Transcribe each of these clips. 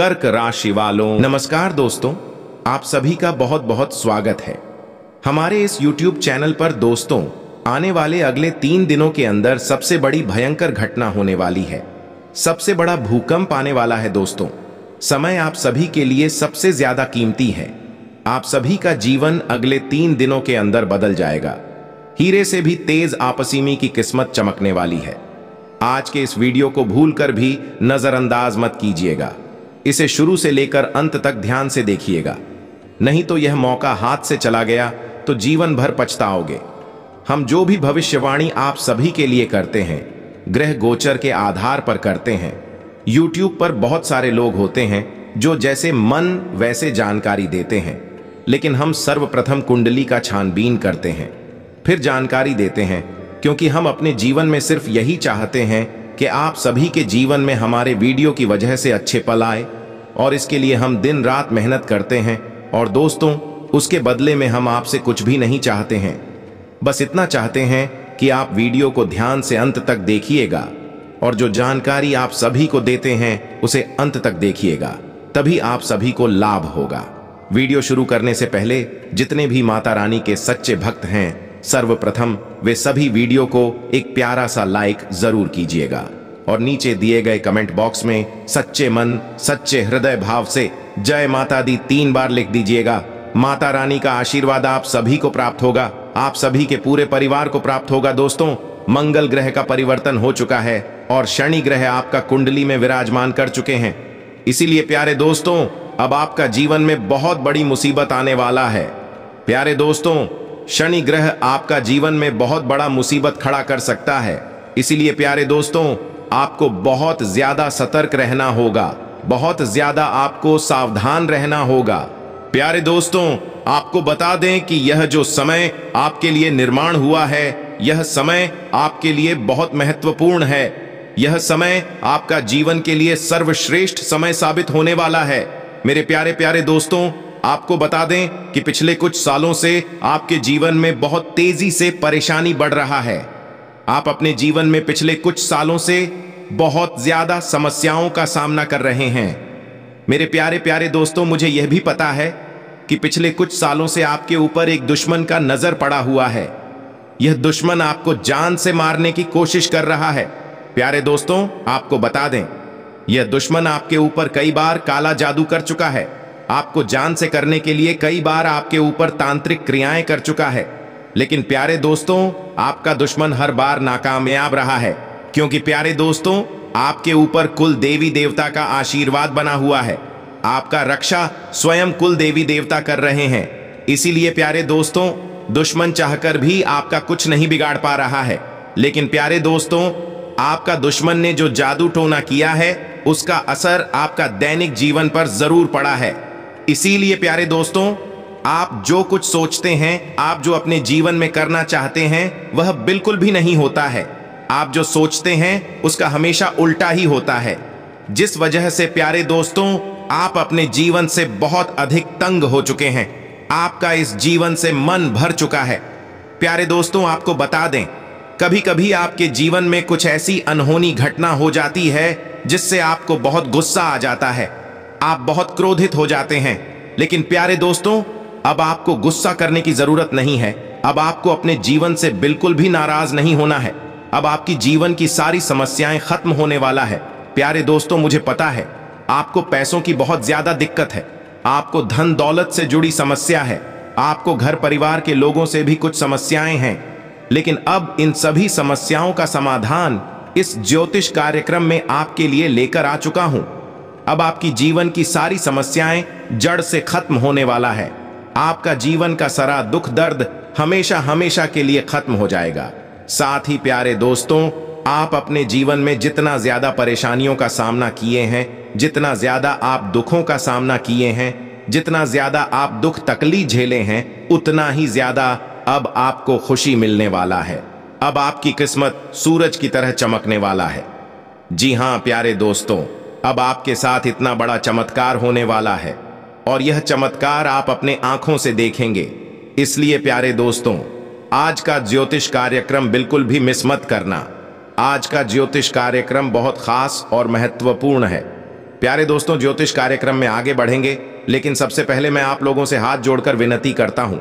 कर्क राशि वालों नमस्कार दोस्तों आप सभी का बहुत बहुत स्वागत है हमारे इस YouTube चैनल पर दोस्तों आने वाले अगले तीन दिनों के अंदर सबसे बड़ी भयंकर घटना होने वाली है सबसे बड़ा भूकंप आने वाला है दोस्तों समय आप सभी के लिए सबसे ज्यादा कीमती है आप सभी का जीवन अगले तीन दिनों के अंदर बदल जाएगा हीरे से भी तेज आपसीमी की किस्मत चमकने वाली है आज के इस वीडियो को भूलकर भी नजरअंदाज मत कीजिएगा इसे शुरू से लेकर अंत तक ध्यान से देखिएगा नहीं तो यह मौका हाथ से चला गया तो जीवन भर पछताओगे हम जो भी भविष्यवाणी आप सभी के लिए करते हैं ग्रह गोचर के आधार पर करते हैं YouTube पर बहुत सारे लोग होते हैं जो जैसे मन वैसे जानकारी देते हैं लेकिन हम सर्वप्रथम कुंडली का छानबीन करते हैं फिर जानकारी देते हैं क्योंकि हम अपने जीवन में सिर्फ यही चाहते हैं कि आप सभी के जीवन में हमारे वीडियो की वजह से अच्छे पल आए और इसके लिए हम दिन रात मेहनत करते हैं और दोस्तों उसके बदले में हम आपसे कुछ भी नहीं चाहते हैं बस इतना चाहते हैं कि आप वीडियो को ध्यान से अंत तक देखिएगा और जो जानकारी आप सभी को देते हैं उसे अंत तक देखिएगा तभी आप सभी को लाभ होगा वीडियो शुरू करने से पहले जितने भी माता रानी के सच्चे भक्त हैं सर्वप्रथम वे सभी वीडियो को एक प्यारा सा लाइक जरूर कीजिएगा और नीचे दिए गए कमेंट बॉक्स में सच्चे मन सच्चे हृदय भाव से जय माता दी तीन बार लिख दीजिएगा माता रानी का आशीर्वाद आप सभी को प्राप्त होगा आप सभी के पूरे परिवार को प्राप्त होगा दोस्तों मंगल ग्रह का परिवर्तन हो चुका है और शनि ग्रह आपका कुंडली में विराजमान कर चुके हैं इसीलिए प्यारे दोस्तों अब आपका जीवन में बहुत बड़ी मुसीबत आने वाला है प्यारे दोस्तों शनि ग्रह आपका जीवन में बहुत बड़ा मुसीबत खड़ा कर सकता है इसीलिए प्यारे दोस्तों आपको बहुत ज्यादा सतर्क रहना होगा बहुत ज्यादा आपको सावधान रहना होगा प्यारे दोस्तों आपको बता दें कि यह जो समय आपके लिए निर्माण हुआ है यह समय आपके लिए बहुत महत्वपूर्ण है यह समय आपका जीवन के लिए सर्वश्रेष्ठ समय साबित होने वाला है मेरे प्यारे प्यारे दोस्तों आपको बता दें कि पिछले कुछ सालों से आपके जीवन में बहुत तेजी से परेशानी बढ़ रहा है आप अपने जीवन में पिछले कुछ सालों से बहुत ज्यादा समस्याओं का सामना कर रहे हैं मेरे प्यारे प्यारे दोस्तों मुझे यह भी पता है कि पिछले कुछ सालों से आपके ऊपर एक दुश्मन का नजर पड़ा हुआ है यह दुश्मन आपको जान से मारने की कोशिश कर रहा है प्यारे दोस्तों आपको बता दें यह दुश्मन आपके ऊपर कई बार काला जादू कर चुका है आपको जान से करने के लिए कई बार आपके ऊपर तांत्रिक क्रियाएं कर चुका है लेकिन प्यारे दोस्तों आपका दुश्मन हर बार नाकामयाब रहा है क्योंकि प्यारे दोस्तों आपके ऊपर कुल देवी देवता का आशीर्वाद बना हुआ है आपका रक्षा स्वयं कुल देवी देवता कर रहे हैं इसीलिए प्यारे दोस्तों दुश्मन चाहकर भी आपका कुछ नहीं बिगाड़ पा रहा है लेकिन प्यारे दोस्तों आपका दुश्मन ने जो जादू टोना किया है उसका असर आपका दैनिक जीवन पर जरूर पड़ा है इसीलिए प्यारे दोस्तों आप जो कुछ सोचते हैं आप जो अपने जीवन में करना चाहते हैं वह बिल्कुल भी नहीं होता है आप जो सोचते हैं उसका हमेशा उल्टा ही होता है जिस वजह से प्यारे दोस्तों आप अपने जीवन से बहुत अधिक तंग हो चुके हैं आपका इस जीवन से मन भर चुका है प्यारे दोस्तों आपको बता दें कभी कभी आपके जीवन में कुछ ऐसी अनहोनी घटना हो जाती है जिससे आपको बहुत गुस्सा आ जाता है आप बहुत क्रोधित हो जाते हैं लेकिन प्यारे दोस्तों अब आपको गुस्सा करने की जरूरत नहीं है अब आपको अपने जीवन से बिल्कुल भी नाराज नहीं होना है अब आपकी जीवन की सारी समस्याएं खत्म होने वाला है प्यारे दोस्तों मुझे पता है आपको पैसों की बहुत ज्यादा दिक्कत है आपको धन दौलत से जुड़ी समस्या है आपको घर परिवार के लोगों से भी कुछ समस्याएं हैं लेकिन अब इन सभी समस्याओं का समाधान इस ज्योतिष कार्यक्रम में आपके लिए लेकर आ चुका हूं अब आपकी जीवन की सारी समस्याएं जड़ से खत्म होने वाला है आपका जीवन का सारा दुख दर्द हमेशा हमेशा के लिए खत्म हो जाएगा साथ ही प्यारे दोस्तों आप अपने जीवन में जितना ज्यादा परेशानियों का सामना किए हैं जितना ज्यादा आप दुखों का सामना किए हैं जितना ज्यादा आप दुख तकलीफ झेले हैं उतना ही ज्यादा अब आपको खुशी मिलने वाला है अब आपकी किस्मत सूरज की तरह चमकने वाला है जी हां प्यारे दोस्तों अब आपके साथ इतना बड़ा चमत्कार होने वाला है और यह चमत्कार आप अपने आंखों से देखेंगे इसलिए प्यारे दोस्तों आज का ज्योतिष कार्यक्रम बिल्कुल भी मिस मत करना आज का ज्योतिष कार्यक्रम बहुत खास और महत्वपूर्ण है प्यारे दोस्तों ज्योतिष कार्यक्रम में आगे बढ़ेंगे लेकिन सबसे पहले मैं आप लोगों से हाथ जोड़कर विनती करता हूं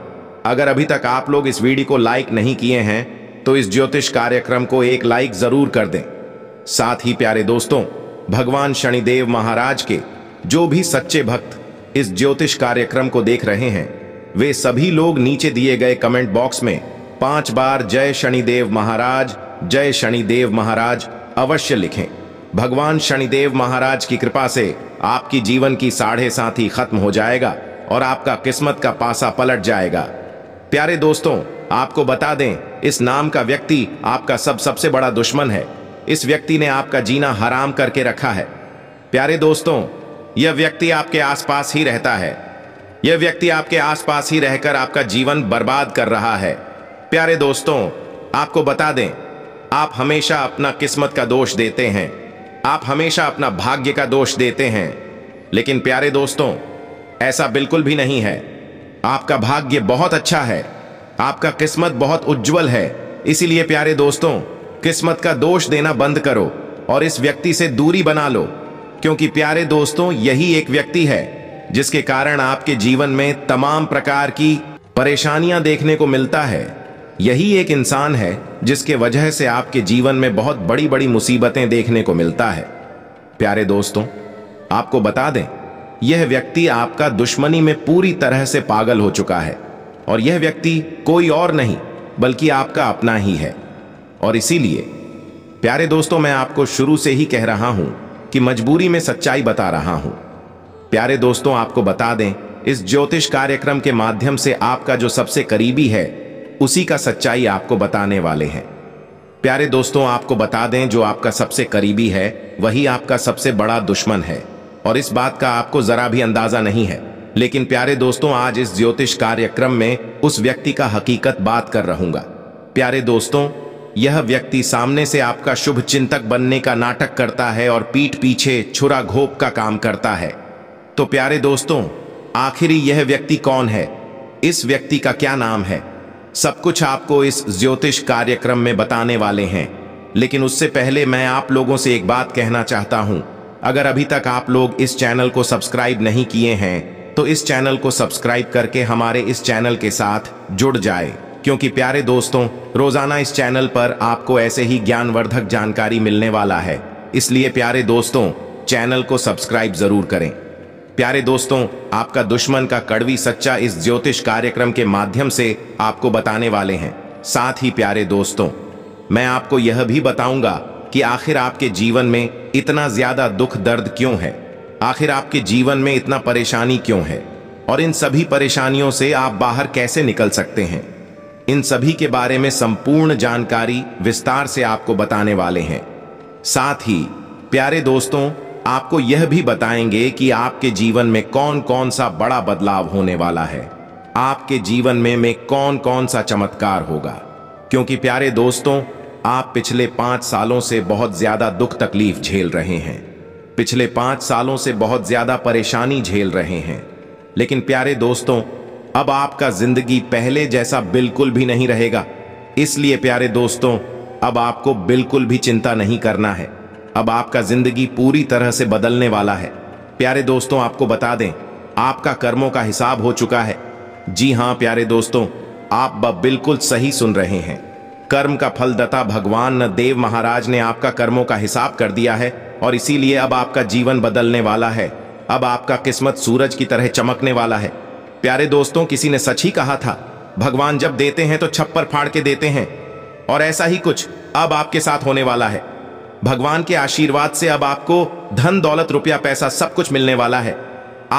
अगर अभी तक आप लोग इस वीडियो को लाइक नहीं किए हैं तो इस ज्योतिष कार्यक्रम को एक लाइक जरूर कर दें साथ ही प्यारे दोस्तों भगवान शनिदेव महाराज के जो भी सच्चे भक्त इस ज्योतिष कार्यक्रम को देख रहे हैं वे सभी लोग नीचे दिए गए कमेंट बॉक्स में पांच बार जय शनिदेव महाराज जय शनिदेव महाराज अवश्य लिखें भगवान शनिदेव महाराज की कृपा से आपकी जीवन की साढ़े साथी खत्म हो जाएगा और आपका किस्मत का पासा पलट जाएगा प्यारे दोस्तों आपको बता दें इस नाम का व्यक्ति आपका सब सबसे बड़ा दुश्मन है इस व्यक्ति ने आपका जीना हराम करके रखा है प्यारे दोस्तों यह व्यक्ति आपके आसपास ही रहता है यह व्यक्ति आपके आसपास ही रहकर आपका जीवन बर्बाद कर रहा है प्यारे दोस्तों आपको बता दें आप हमेशा अपना किस्मत का दोष देते हैं आप हमेशा अपना भाग्य का दोष देते हैं लेकिन प्यारे दोस्तों ऐसा बिल्कुल भी नहीं है आपका भाग्य बहुत अच्छा है आपका किस्मत बहुत उज्जवल है इसीलिए प्यारे दोस्तों किस्मत का दोष देना बंद करो और इस व्यक्ति से दूरी बना लो क्योंकि प्यारे दोस्तों यही एक व्यक्ति है जिसके कारण आपके जीवन में तमाम प्रकार की परेशानियां देखने को मिलता है यही एक इंसान है जिसके वजह से आपके जीवन में बहुत बड़ी बड़ी मुसीबतें देखने को मिलता है प्यारे दोस्तों आपको बता दें यह व्यक्ति आपका दुश्मनी में पूरी तरह से पागल हो चुका है और यह व्यक्ति कोई और नहीं बल्कि आपका अपना ही है और इसीलिए प्यारे दोस्तों मैं आपको शुरू से ही कह रहा हूं कि मजबूरी में सच्चाई बता रहा हूं प्यारे दोस्तों आपको बता दें इस ज्योतिष कार्यक्रम के माध्यम से आपका जो सबसे करीबी है उसी का सच्चाई आपको बताने वाले हैं प्यारे दोस्तों आपको बता दें जो आपका सबसे करीबी है वही आपका सबसे बड़ा दुश्मन है और इस बात का आपको जरा भी अंदाजा नहीं है लेकिन प्यारे दोस्तों आज इस ज्योतिष कार्यक्रम में उस व्यक्ति का हकीकत बात कर रहूंगा प्यारे दोस्तों यह व्यक्ति सामने से आपका शुभ चिंतक बनने का नाटक करता है और पीठ पीछे छुरा घोप का काम करता है तो प्यारे दोस्तों आखिरी यह व्यक्ति कौन है इस व्यक्ति का क्या नाम है सब कुछ आपको इस ज्योतिष कार्यक्रम में बताने वाले हैं लेकिन उससे पहले मैं आप लोगों से एक बात कहना चाहता हूं अगर अभी तक आप लोग इस चैनल को सब्सक्राइब नहीं किए हैं तो इस चैनल को सब्सक्राइब करके हमारे इस चैनल के साथ जुड़ जाए क्योंकि प्यारे दोस्तों रोजाना इस चैनल पर आपको ऐसे ही ज्ञानवर्धक जानकारी मिलने वाला है इसलिए प्यारे दोस्तों चैनल को सब्सक्राइब जरूर करें प्यारे दोस्तों आपका दुश्मन का कड़वी सच्चा इस ज्योतिष कार्यक्रम के माध्यम से आपको बताने वाले हैं साथ ही प्यारे दोस्तों मैं आपको यह भी बताऊंगा कि आखिर आपके जीवन में इतना ज्यादा दुख दर्द क्यों है आखिर आपके जीवन में इतना परेशानी क्यों है और इन सभी परेशानियों से आप बाहर कैसे निकल सकते हैं इन सभी के बारे में संपूर्ण जानकारी विस्तार से आपको बताने वाले हैं साथ ही प्यारे दोस्तों आपको यह भी बताएंगे कि आपके जीवन में कौन कौन सा बड़ा बदलाव होने वाला है आपके जीवन में में कौन कौन सा चमत्कार होगा क्योंकि प्यारे दोस्तों आप पिछले पांच सालों से बहुत ज़्यादा दुख तकलीफ झेल रहे हैं पिछले पांच सालों से बहुत ज़्यादा परेशानी झेल रहे हैं लेकिन प्यारे दोस्तों अब आपका जिंदगी पहले जैसा बिल्कुल भी नहीं रहेगा इसलिए प्यारे दोस्तों अब आपको बिल्कुल भी चिंता नहीं करना है अब आपका जिंदगी पूरी तरह से बदलने वाला है प्यारे दोस्तों आपको बता दें आपका कर्मों का हिसाब हो चुका है जी हाँ प्यारे दोस्तों आप बिल्कुल सही सुन रहे हैं कर्म का फलदाता भगवान न देव महाराज ने आपका कर्मों का हिसाब कर दिया है और इसीलिए अब आपका जीवन बदलने वाला है अब आपका किस्मत सूरज की तरह चमकने वाला है प्यारे दोस्तों किसी ने सच ही कहा था भगवान जब देते हैं तो छप्पर फाड़ के देते हैं और ऐसा ही कुछ अब आपके साथ होने वाला है भगवान के आशीर्वाद से अब आपको धन दौलत रुपया पैसा सब कुछ मिलने वाला है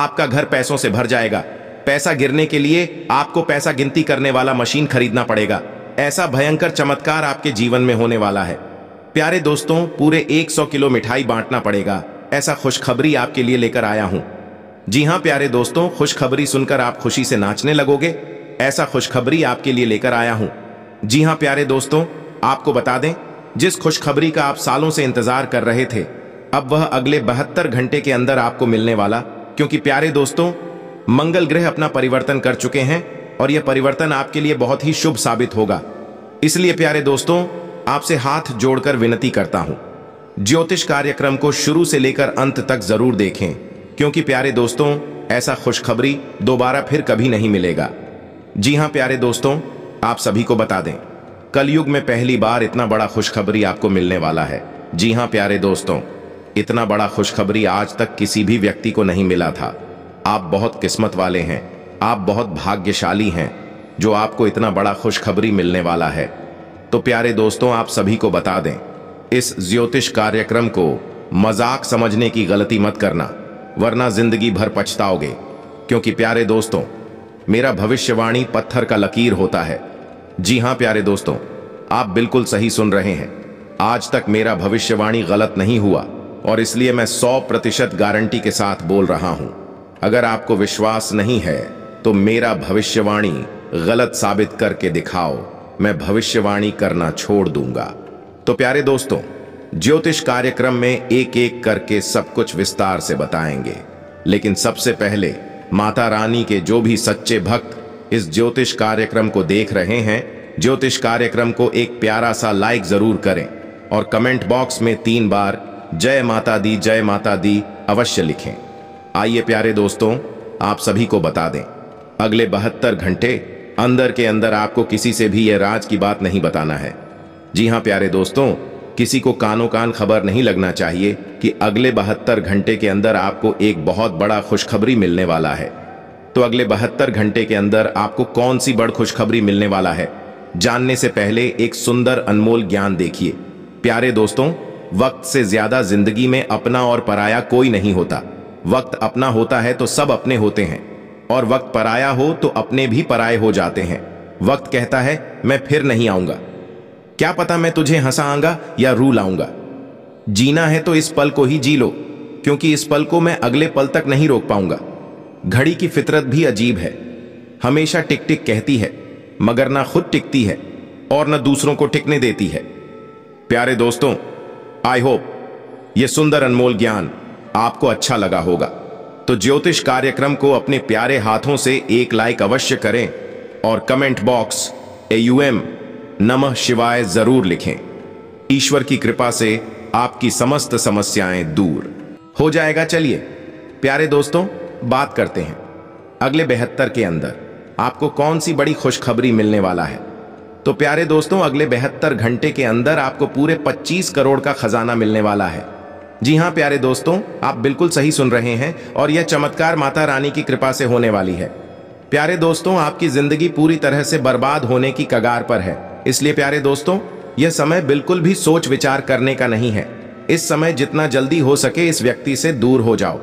आपका घर पैसों से भर जाएगा पैसा गिरने के लिए आपको पैसा गिनती करने वाला मशीन खरीदना पड़ेगा ऐसा भयंकर चमत्कार आपके जीवन में होने वाला है प्यारे दोस्तों पूरे 100 किलो मिठाई बांटना पड़ेगा ऐसा खुशखबरी आपके लिए लेकर आया हूं जी हाँ प्यारे दोस्तों खुशखबरी सुनकर आप खुशी से नाचने लगोगे ऐसा खुशखबरी आपके लिए लेकर आया हूं जी हाँ प्यारे दोस्तों आपको बता दें जिस खुशखबरी का आप सालों से इंतजार कर रहे थे अब वह अगले बहत्तर घंटे के अंदर आपको मिलने वाला क्योंकि प्यारे दोस्तों मंगल ग्रह अपना परिवर्तन कर चुके हैं और यह परिवर्तन आपके लिए बहुत ही शुभ साबित होगा इसलिए प्यारे दोस्तों आपसे हाथ जोड़कर विनती करता हूं ज्योतिष कार्यक्रम को शुरू से लेकर अंत तक जरूर देखें क्योंकि प्यारे दोस्तों ऐसा खुशखबरी दोबारा फिर कभी नहीं मिलेगा जी हां प्यारे दोस्तों आप सभी को बता दें कलयुग में पहली बार इतना बड़ा खुशखबरी आपको मिलने वाला है जी हां प्यारे दोस्तों इतना बड़ा खुशखबरी आज तक किसी भी व्यक्ति को नहीं मिला था आप बहुत किस्मत वाले हैं आप बहुत भाग्यशाली हैं जो आपको इतना बड़ा खुशखबरी मिलने वाला है तो प्यारे दोस्तों आप सभी को बता दें इस ज्योतिष कार्यक्रम को मजाक समझने की गलती मत करना वरना जिंदगी भर पछताओगे क्योंकि प्यारे दोस्तों मेरा भविष्यवाणी पत्थर का लकीर होता है जी हां प्यारे दोस्तों आप बिल्कुल सही सुन रहे हैं आज तक मेरा भविष्यवाणी गलत नहीं हुआ और इसलिए मैं 100 प्रतिशत गारंटी के साथ बोल रहा हूं अगर आपको विश्वास नहीं है तो मेरा भविष्यवाणी गलत साबित करके दिखाओ मैं भविष्यवाणी करना छोड़ दूंगा तो प्यारे दोस्तों ज्योतिष कार्यक्रम में एक एक करके सब कुछ विस्तार से बताएंगे लेकिन सबसे पहले माता रानी के जो भी सच्चे भक्त इस ज्योतिष कार्यक्रम को देख रहे हैं ज्योतिष कार्यक्रम को एक प्यारा सा लाइक जरूर करें और कमेंट बॉक्स में तीन बार जय माता दी जय माता दी अवश्य लिखें आइए प्यारे दोस्तों आप सभी को बता दें अगले बहत्तर घंटे अंदर के अंदर आपको किसी से भी यह राज की बात नहीं बताना है जी हाँ प्यारे दोस्तों किसी को कानो कान खबर नहीं लगना चाहिए कि अगले बहत्तर घंटे के अंदर आपको एक बहुत बड़ा खुशखबरी मिलने वाला है तो अगले बहत्तर घंटे के अंदर आपको कौन सी बड़ खुशखबरी मिलने वाला है जानने से पहले एक सुंदर अनमोल ज्ञान देखिए प्यारे दोस्तों वक्त से ज्यादा जिंदगी में अपना और पराया कोई नहीं होता वक्त अपना होता है तो सब अपने होते हैं और वक्त पराया हो तो अपने भी पराए हो जाते हैं वक्त कहता है मैं फिर नहीं आऊंगा क्या पता मैं तुझे हंसाऊंगा या रू लाऊंगा जीना है तो इस पल को ही जी लो क्योंकि इस पल को मैं अगले पल तक नहीं रोक पाऊंगा घड़ी की फितरत भी अजीब है हमेशा टिक टिक कहती है मगर ना खुद टिकती है और ना दूसरों को टिकने देती है प्यारे दोस्तों आई होप ये सुंदर अनमोल ज्ञान आपको अच्छा लगा होगा तो ज्योतिष कार्यक्रम को अपने प्यारे हाथों से एक लाइक अवश्य करें और कमेंट बॉक्स ए नमः शिवाय जरूर लिखें ईश्वर की कृपा से आपकी समस्त समस्याएं दूर हो जाएगा चलिए प्यारे दोस्तों बात करते हैं अगले बेहतर के अंदर आपको कौन सी बड़ी खुशखबरी मिलने वाला है तो प्यारे दोस्तों अगले बेहतर घंटे के अंदर आपको पूरे 25 करोड़ का खजाना मिलने वाला है जी हां प्यारे दोस्तों आप बिल्कुल सही सुन रहे हैं और यह चमत्कार माता रानी की कृपा से होने वाली है प्यारे दोस्तों आपकी जिंदगी पूरी तरह से बर्बाद होने की कगार पर है इसलिए प्यारे दोस्तों यह समय बिल्कुल भी सोच विचार करने का नहीं है इस समय जितना जल्दी हो सके इस व्यक्ति से दूर हो जाओ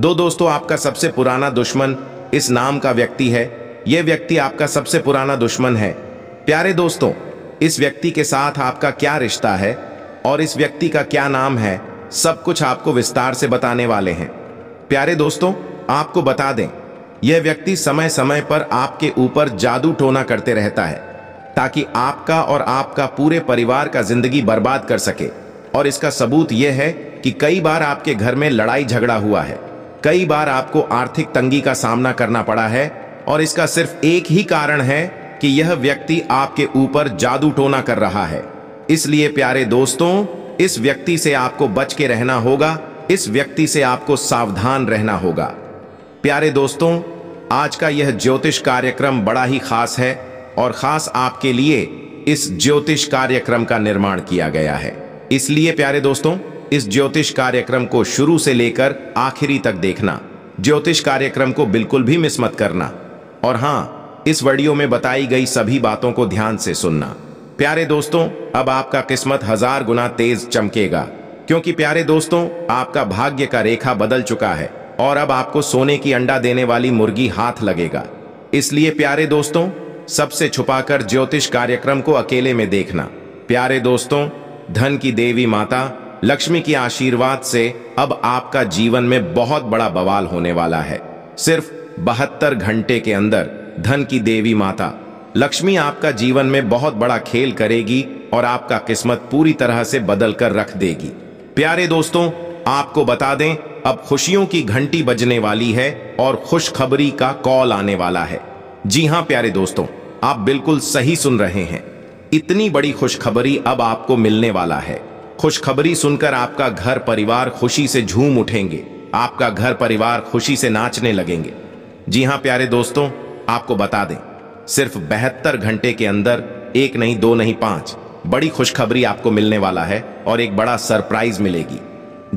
दो दोस्तों आपका सबसे पुराना दुश्मन इस नाम का व्यक्ति है यह व्यक्ति आपका सबसे पुराना दुश्मन है प्यारे दोस्तों इस व्यक्ति के साथ आपका क्या रिश्ता है और इस व्यक्ति का क्या नाम है सब कुछ आपको विस्तार से बताने वाले हैं प्यारे दोस्तों आपको बता दें यह व्यक्ति समय समय पर आपके ऊपर जादू टोना करते रहता है ताकि आपका और आपका पूरे परिवार का जिंदगी बर्बाद कर सके और इसका सबूत यह है कि कई बार आपके घर में लड़ाई झगड़ा हुआ है कई बार आपको आर्थिक तंगी का सामना करना पड़ा है और इसका सिर्फ एक ही कारण है कि यह व्यक्ति आपके ऊपर जादू टोना कर रहा है इसलिए प्यारे दोस्तों इस व्यक्ति से आपको बच के रहना होगा इस व्यक्ति से आपको सावधान रहना होगा प्यारे दोस्तों आज का यह ज्योतिष कार्यक्रम बड़ा ही खास है और खास आपके लिए इस ज्योतिष कार्यक्रम का निर्माण किया गया है इसलिए प्यारे दोस्तों इस ज्योतिष कार्यक्रम को शुरू से लेकर आखिरी तक देखना ज्योतिष कार्यक्रम को बिल्कुल भी मिस मत करना और हाँ इस वीडियो में बताई गई सभी बातों को ध्यान से सुनना प्यारे दोस्तों अब आपका किस्मत हजार गुना तेज चमकेगा क्योंकि प्यारे दोस्तों आपका भाग्य का रेखा बदल चुका है और अब आपको सोने की अंडा देने वाली मुर्गी हाथ लगेगा इसलिए प्यारे दोस्तों सबसे छुपाकर ज्योतिष कार्यक्रम को अकेले में देखना प्यारे दोस्तों धन की देवी माता लक्ष्मी की आशीर्वाद से अब आपका जीवन में बहुत बड़ा बवाल होने वाला है सिर्फ बहत्तर घंटे के अंदर धन की देवी माता लक्ष्मी आपका जीवन में बहुत बड़ा खेल करेगी और आपका किस्मत पूरी तरह से बदल कर रख देगी प्यारे दोस्तों आपको बता दें अब खुशियों की घंटी बजने वाली है और खुशखबरी का कॉल आने वाला है जी हाँ प्यारे दोस्तों आप बिल्कुल सही सुन रहे हैं इतनी बड़ी खुशखबरी अब आपको मिलने वाला है खुशखबरी सुनकर आपका घर परिवार खुशी से झूम उठेंगे आपका घर परिवार खुशी से नाचने लगेंगे जी हाँ प्यारे दोस्तों आपको बता दें सिर्फ बहत्तर घंटे के अंदर एक नहीं दो नहीं पांच बड़ी खुशखबरी आपको मिलने वाला है और एक बड़ा सरप्राइज मिलेगी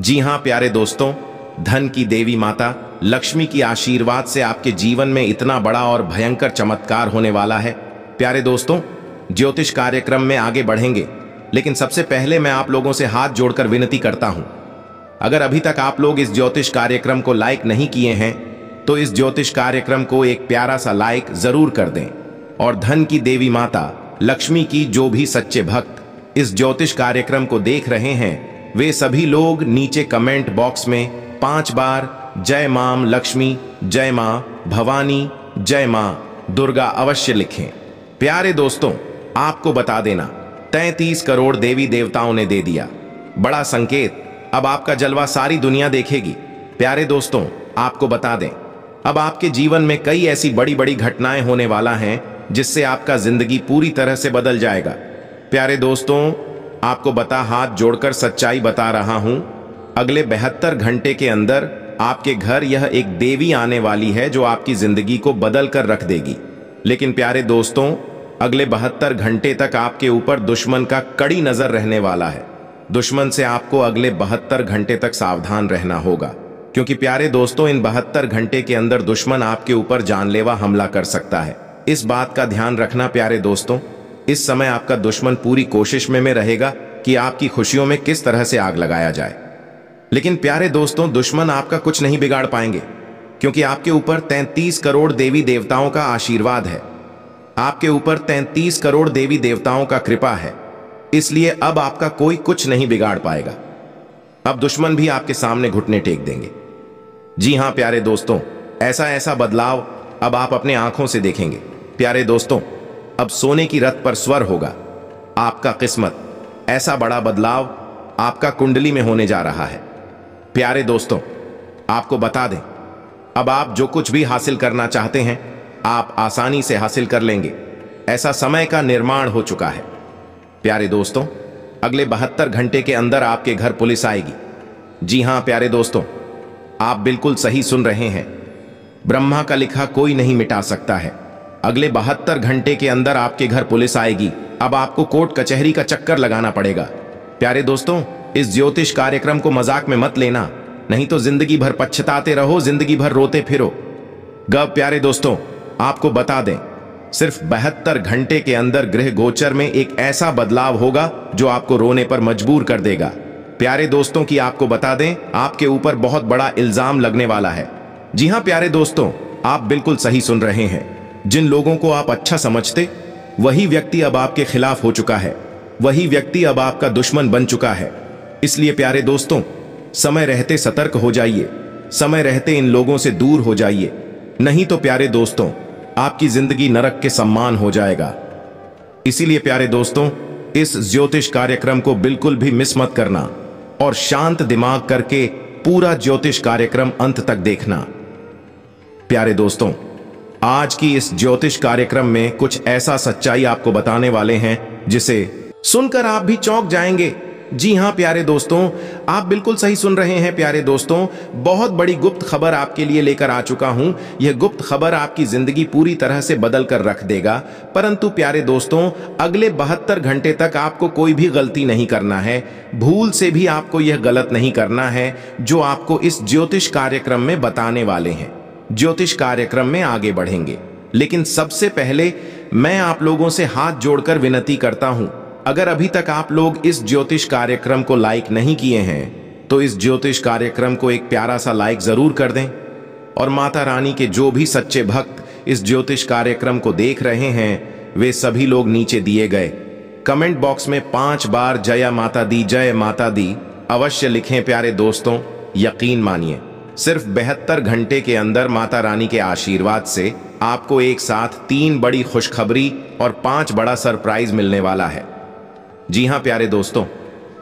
जी हाँ प्यारे दोस्तों धन की देवी माता लक्ष्मी की आशीर्वाद से आपके जीवन में इतना बड़ा और भयंकर चमत्कार होने वाला है प्यारे दोस्तों ज्योतिष कार्यक्रम में आगे बढ़ेंगे लेकिन सबसे पहले मैं आप लोगों से हाथ जोड़कर विनती करता हूं अगर अभी तक आप लोग इस ज्योतिष कार्यक्रम को लाइक नहीं किए हैं तो इस ज्योतिष कार्यक्रम को एक प्यारा सा लाइक जरूर कर दें और धन की देवी माता लक्ष्मी की जो भी सच्चे भक्त इस ज्योतिष कार्यक्रम को देख रहे हैं वे सभी लोग नीचे कमेंट बॉक्स में पांच बार जय माम लक्ष्मी जय माँ भवानी जय माँ दुर्गा अवश्य लिखें प्यारे दोस्तों आपको बता देना तैतीस करोड़ देवी देवताओं ने दे दिया बड़ा संकेत अब आपका जलवा सारी दुनिया देखेगी प्यारे दोस्तों आपको बता दें अब आपके जीवन में कई ऐसी बड़ी बड़ी घटनाएं होने वाला हैं जिससे आपका जिंदगी पूरी तरह से बदल जाएगा प्यारे दोस्तों आपको बता हाथ जोड़कर सच्चाई बता रहा हूं अगले बहत्तर घंटे के अंदर आपके घर यह एक देवी आने वाली है जो आपकी जिंदगी को बदल कर रख देगी लेकिन प्यारे दोस्तों अगले बहत्तर घंटे तक आपके ऊपर दुश्मन का कड़ी नजर रहने वाला है दुश्मन से आपको अगले बहत्तर घंटे तक सावधान रहना होगा क्योंकि प्यारे दोस्तों इन बहत्तर घंटे के अंदर दुश्मन आपके ऊपर जानलेवा हमला कर सकता है इस बात का ध्यान रखना प्यारे दोस्तों इस समय आपका दुश्मन पूरी कोशिश में, में रहेगा कि आपकी खुशियों में किस तरह से आग लगाया जाए लेकिन प्यारे दोस्तों दुश्मन आपका कुछ नहीं बिगाड़ पाएंगे क्योंकि आपके ऊपर 33 करोड़ देवी देवताओं का आशीर्वाद है आपके ऊपर 33 करोड़ देवी देवताओं का कृपा है इसलिए अब आपका कोई कुछ नहीं बिगाड़ पाएगा अब दुश्मन भी आपके सामने घुटने टेक देंगे जी हां प्यारे दोस्तों ऐसा ऐसा बदलाव अब आप अपने आंखों से देखेंगे प्यारे दोस्तों अब सोने की रथ पर स्वर होगा आपका किस्मत ऐसा बड़ा बदलाव आपका कुंडली में होने जा रहा है प्यारे दोस्तों आपको बता दें अब आप जो कुछ भी हासिल करना चाहते हैं आप आसानी से हासिल कर लेंगे ऐसा समय का निर्माण हो चुका है प्यारे दोस्तों अगले बहत्तर घंटे के अंदर आपके घर पुलिस आएगी जी हां प्यारे दोस्तों आप बिल्कुल सही सुन रहे हैं ब्रह्मा का लिखा कोई नहीं मिटा सकता है अगले बहत्तर घंटे के अंदर आपके घर पुलिस आएगी अब आपको कोर्ट कचहरी का चक्कर लगाना पड़ेगा प्यारे दोस्तों इस ज्योतिष कार्यक्रम को मजाक में मत लेना नहीं तो जिंदगी भर पछताते रहो जिंदगी भर रोते फिरो ग प्यारे दोस्तों आपको बता दें सिर्फ बहत्तर घंटे के अंदर ग्रह गोचर में एक ऐसा बदलाव होगा जो आपको रोने पर मजबूर कर देगा प्यारे दोस्तों की आपको बता दें आपके ऊपर बहुत बड़ा इल्जाम लगने वाला है जी हाँ प्यारे दोस्तों आप बिल्कुल सही सुन रहे हैं जिन लोगों को आप अच्छा समझते वही व्यक्ति अब आपके खिलाफ हो चुका है वही व्यक्ति अब आपका दुश्मन बन चुका है इसलिए प्यारे दोस्तों समय रहते सतर्क हो जाइए समय रहते इन लोगों से दूर हो जाइए नहीं तो प्यारे दोस्तों आपकी जिंदगी नरक के सम्मान हो जाएगा इसीलिए प्यारे दोस्तों इस ज्योतिष कार्यक्रम को बिल्कुल भी मिस मत करना और शांत दिमाग करके पूरा ज्योतिष कार्यक्रम अंत तक देखना प्यारे दोस्तों आज की इस ज्योतिष कार्यक्रम में कुछ ऐसा सच्चाई आपको बताने वाले हैं जिसे सुनकर आप भी चौंक जाएंगे जी हाँ प्यारे दोस्तों आप बिल्कुल सही सुन रहे हैं प्यारे दोस्तों बहुत बड़ी गुप्त खबर आपके लिए लेकर आ चुका हूं यह गुप्त खबर आपकी ज़िंदगी पूरी तरह से बदल कर रख देगा परंतु प्यारे दोस्तों अगले बहत्तर घंटे तक आपको कोई भी गलती नहीं करना है भूल से भी आपको यह गलत नहीं करना है जो आपको इस ज्योतिष कार्यक्रम में बताने वाले हैं ज्योतिष कार्यक्रम में आगे बढ़ेंगे लेकिन सबसे पहले मैं आप लोगों से हाथ जोड़कर विनती करता हूं अगर अभी तक आप लोग इस ज्योतिष कार्यक्रम को लाइक नहीं किए हैं तो इस ज्योतिष कार्यक्रम को एक प्यारा सा लाइक जरूर कर दें और माता रानी के जो भी सच्चे भक्त इस ज्योतिष कार्यक्रम को देख रहे हैं वे सभी लोग नीचे दिए गए कमेंट बॉक्स में पांच बार जया माता दी जय माता दी अवश्य लिखें प्यारे दोस्तों यकीन मानिए सिर्फ बेहतर घंटे के अंदर माता रानी के आशीर्वाद से आपको एक साथ तीन बड़ी खुशखबरी और पांच बड़ा सरप्राइज मिलने वाला है जी हां प्यारे दोस्तों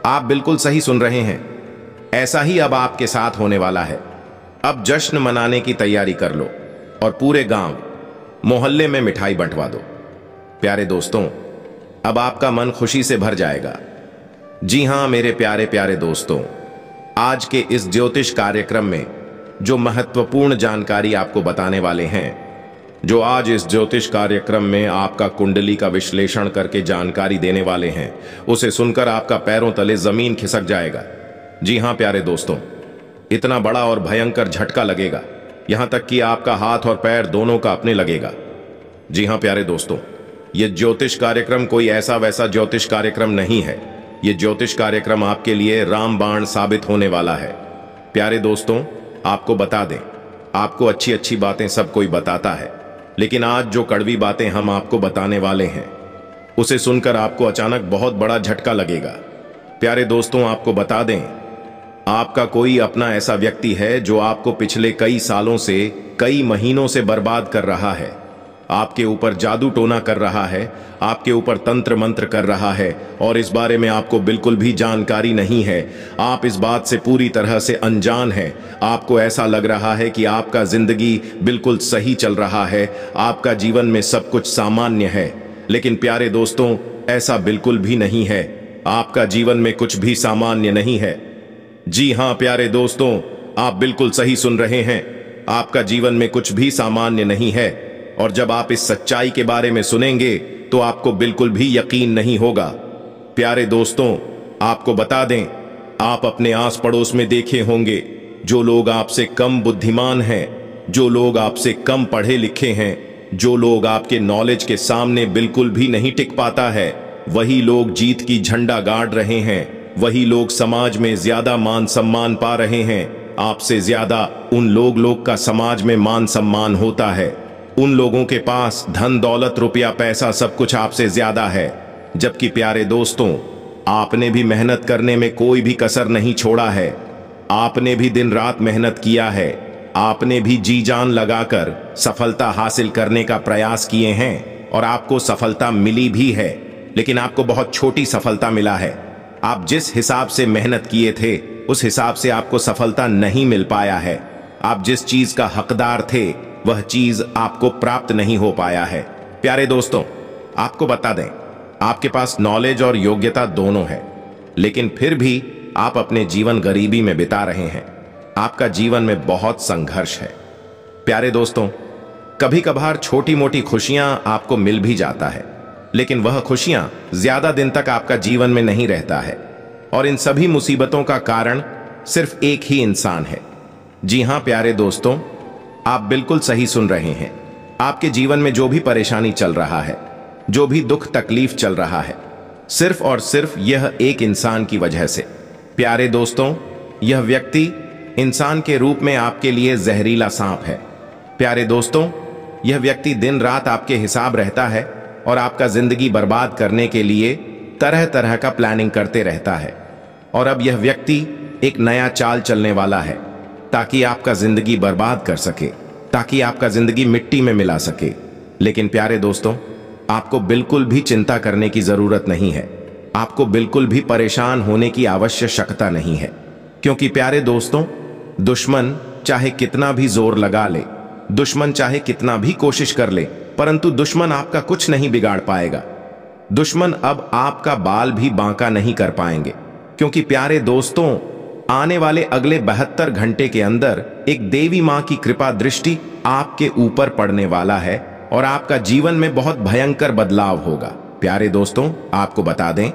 आप बिल्कुल सही सुन रहे हैं ऐसा ही अब आपके साथ होने वाला है अब जश्न मनाने की तैयारी कर लो और पूरे गांव मोहल्ले में मिठाई बंटवा दो प्यारे दोस्तों अब आपका मन खुशी से भर जाएगा जी हां मेरे प्यारे प्यारे दोस्तों आज के इस ज्योतिष कार्यक्रम में जो महत्वपूर्ण जानकारी आपको बताने वाले हैं जो आज इस ज्योतिष कार्यक्रम में आपका कुंडली का विश्लेषण करके जानकारी देने वाले हैं उसे सुनकर आपका पैरों तले जमीन खिसक जाएगा जी हां प्यारे दोस्तों इतना बड़ा और भयंकर झटका लगेगा यहां तक कि आपका हाथ और पैर दोनों का अपने लगेगा जी हां प्यारे दोस्तों ये ज्योतिष कार्यक्रम कोई ऐसा वैसा ज्योतिष कार्यक्रम नहीं है ये ज्योतिष कार्यक्रम आपके लिए रामबाण साबित होने वाला है प्यारे दोस्तों आपको बता दें आपको अच्छी अच्छी बातें सब कोई बताता है लेकिन आज जो कड़वी बातें हम आपको बताने वाले हैं उसे सुनकर आपको अचानक बहुत बड़ा झटका लगेगा प्यारे दोस्तों आपको बता दें आपका कोई अपना ऐसा व्यक्ति है जो आपको पिछले कई सालों से कई महीनों से बर्बाद कर रहा है आपके ऊपर जादू टोना कर रहा है आपके ऊपर तंत्र मंत्र कर रहा है और इस बारे में आपको बिल्कुल भी जानकारी नहीं है आप इस बात से पूरी तरह से अनजान हैं आपको ऐसा लग रहा है कि आपका जिंदगी बिल्कुल सही चल रहा है आपका जीवन में सब कुछ सामान्य है लेकिन प्यारे दोस्तों ऐसा बिल्कुल भी नहीं है आपका जीवन में कुछ भी सामान्य नहीं है जी हाँ प्यारे दोस्तों आप बिल्कुल सही सुन रहे हैं आपका जीवन में कुछ भी सामान्य नहीं है और जब आप इस सच्चाई के बारे में सुनेंगे तो आपको बिल्कुल भी यकीन नहीं होगा प्यारे दोस्तों आपको बता दें आप अपने आस पड़ोस में देखे होंगे जो लोग आपसे कम बुद्धिमान हैं जो लोग आपसे कम पढ़े लिखे हैं जो लोग आपके नॉलेज के सामने बिल्कुल भी नहीं टिक पाता है वही लोग जीत की झंडा गाड़ रहे हैं वही लोग समाज में ज्यादा मान सम्मान पा रहे हैं आपसे ज्यादा उन लोग लोग का समाज में मान सम्मान होता है उन लोगों के पास धन दौलत रुपया पैसा सब कुछ आपसे ज्यादा है जबकि प्यारे दोस्तों आपने भी मेहनत करने में कोई भी कसर नहीं छोड़ा है आपने भी दिन रात मेहनत किया है आपने भी जी जान लगाकर सफलता हासिल करने का प्रयास किए हैं और आपको सफलता मिली भी है लेकिन आपको बहुत छोटी सफलता मिला है आप जिस हिसाब से मेहनत किए थे उस हिसाब से आपको सफलता नहीं मिल पाया है आप जिस चीज का हकदार थे वह चीज आपको प्राप्त नहीं हो पाया है प्यारे दोस्तों आपको बता दें आपके पास नॉलेज और योग्यता दोनों है लेकिन फिर भी आप अपने जीवन गरीबी में बिता रहे हैं आपका जीवन में बहुत संघर्ष है प्यारे दोस्तों कभी कभार छोटी मोटी खुशियां आपको मिल भी जाता है लेकिन वह खुशियां ज्यादा दिन तक आपका जीवन में नहीं रहता है और इन सभी मुसीबतों का कारण सिर्फ एक ही इंसान है जी हां प्यारे दोस्तों आप बिल्कुल सही सुन रहे हैं आपके जीवन में जो भी परेशानी चल रहा है जो भी दुख तकलीफ चल रहा है सिर्फ और सिर्फ यह एक इंसान की वजह से प्यारे दोस्तों यह व्यक्ति इंसान के रूप में आपके लिए जहरीला सांप है प्यारे दोस्तों यह व्यक्ति दिन रात आपके हिसाब रहता है और आपका जिंदगी बर्बाद करने के लिए तरह तरह का प्लानिंग करते रहता है और अब यह व्यक्ति एक नया चाल चलने वाला है ताकि आपका ज़िंदगी बर्बाद कर सके ताकि आपका ज़िंदगी मिट्टी में मिला सके लेकिन प्यारे दोस्तों आपको बिल्कुल भी चिंता करने की ज़रूरत नहीं है आपको बिल्कुल भी परेशान होने की आवश्यकता नहीं है क्योंकि प्यारे दोस्तों दुश्मन चाहे कितना भी जोर लगा ले दुश्मन चाहे कितना भी कोशिश कर ले परंतु दुश्मन आपका कुछ नहीं बिगाड़ पाएगा दुश्मन अब आपका बाल भी बांका नहीं कर पाएंगे क्योंकि प्यारे दोस्तों आने वाले अगले बहत्तर घंटे के अंदर एक देवी माँ की कृपा दृष्टि आपके ऊपर पड़ने वाला है और आपका जीवन में बहुत भयंकर बदलाव होगा प्यारे दोस्तों आपको बता दें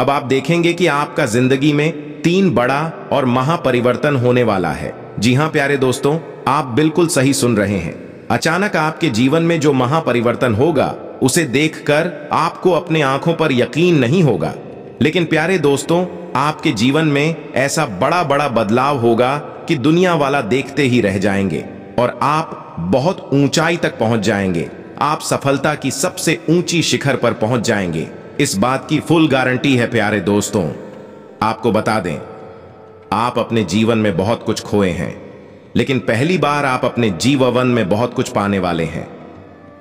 अब आप देखेंगे कि आपका जिंदगी में तीन बड़ा और महापरिवर्तन होने वाला है जी हाँ प्यारे दोस्तों आप बिल्कुल सही सुन रहे हैं अचानक आपके जीवन में जो महापरिवर्तन होगा उसे देखकर आपको अपने आंखों पर यकीन नहीं होगा लेकिन प्यारे दोस्तों आपके जीवन में ऐसा बड़ा बड़ा बदलाव होगा कि दुनिया वाला देखते ही रह जाएंगे और आप बहुत ऊंचाई तक पहुंच जाएंगे आप सफलता की सबसे ऊंची शिखर पर पहुंच जाएंगे इस बात की फुल गारंटी है प्यारे दोस्तों आपको बता दें आप अपने जीवन में बहुत कुछ खोए हैं लेकिन पहली बार आप अपने जीववन में बहुत कुछ पाने वाले हैं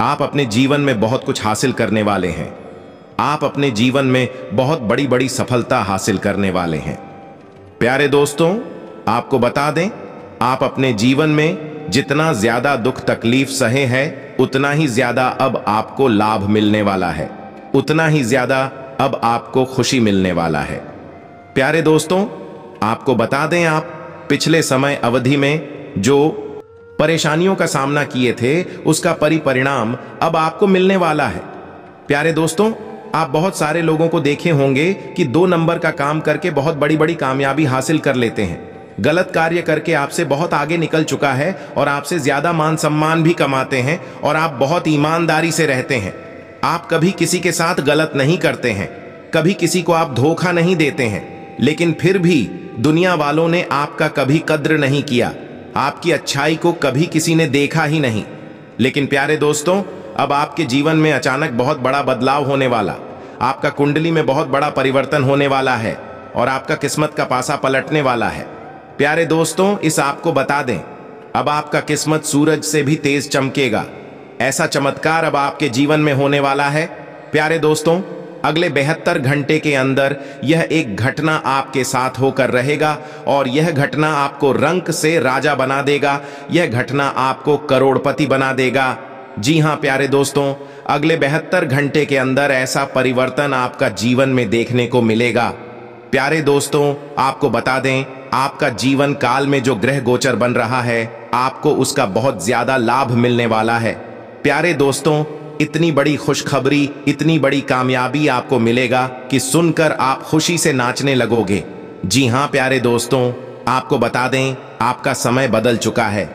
आप अपने जीवन में बहुत कुछ हासिल करने वाले हैं आप अपने जीवन में बहुत बड़ी बड़ी सफलता हासिल करने वाले हैं प्यारे दोस्तों आपको बता दें आप अपने जीवन में जितना ज्यादा दुख तकलीफ सहे हैं उतना ही ज्यादा अब आपको लाभ मिलने वाला है उतना ही ज्यादा अब आपको खुशी मिलने वाला है प्यारे दोस्तों आपको बता दें आप पिछले समय अवधि में जो परेशानियों का सामना किए थे उसका परिपरिणाम अब आपको मिलने वाला है प्यारे दोस्तों आप बहुत सारे लोगों को देखे होंगे कि दो नंबर का काम करके बहुत बड़ी बड़ी कामयाबी हासिल कर लेते हैं गलत कार्य करके आपसे बहुत आगे निकल चुका है और आपसे ज़्यादा मान सम्मान भी कमाते हैं और आप बहुत ईमानदारी से रहते हैं आप कभी किसी के साथ गलत नहीं करते हैं कभी किसी को आप धोखा नहीं देते हैं लेकिन फिर भी दुनिया वालों ने आपका कभी कद्र नहीं किया आपकी अच्छाई को कभी किसी ने देखा ही नहीं लेकिन प्यारे दोस्तों अब आपके जीवन में अचानक बहुत बड़ा बदलाव होने वाला आपका कुंडली में बहुत बड़ा परिवर्तन होने वाला है और आपका किस्मत का पासा पलटने वाला है प्यारे दोस्तों इस आपको बता दें अब आपका किस्मत सूरज से भी तेज चमकेगा ऐसा चमत्कार अब आपके जीवन में होने वाला है प्यारे दोस्तों अगले बेहतर घंटे के अंदर यह एक घटना आपके साथ होकर रहेगा और यह घटना आपको रंक से राजा बना देगा यह घटना आपको करोड़पति बना देगा जी हाँ प्यारे दोस्तों अगले बेहतर घंटे के अंदर ऐसा परिवर्तन आपका जीवन में देखने को मिलेगा प्यारे दोस्तों आपको बता दें आपका जीवन काल में जो ग्रह गोचर बन रहा है आपको उसका बहुत ज्यादा लाभ मिलने वाला है प्यारे दोस्तों इतनी बड़ी खुशखबरी इतनी बड़ी कामयाबी आपको मिलेगा कि सुनकर आप खुशी से नाचने लगोगे जी हाँ प्यारे दोस्तों आपको बता दें आपका समय बदल चुका है